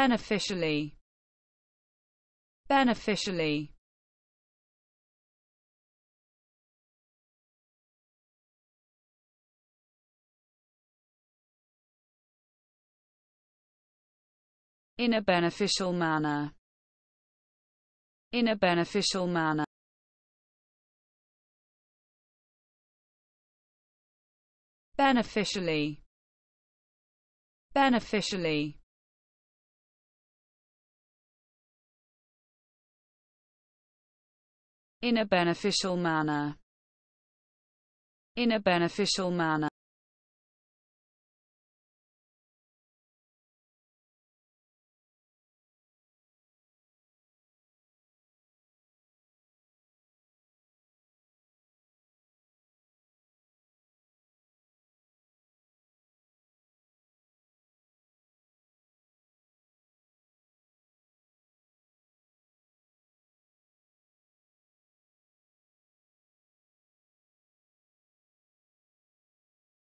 beneficially beneficially in a beneficial manner in a beneficial manner beneficially beneficially in a beneficial manner in a beneficial manner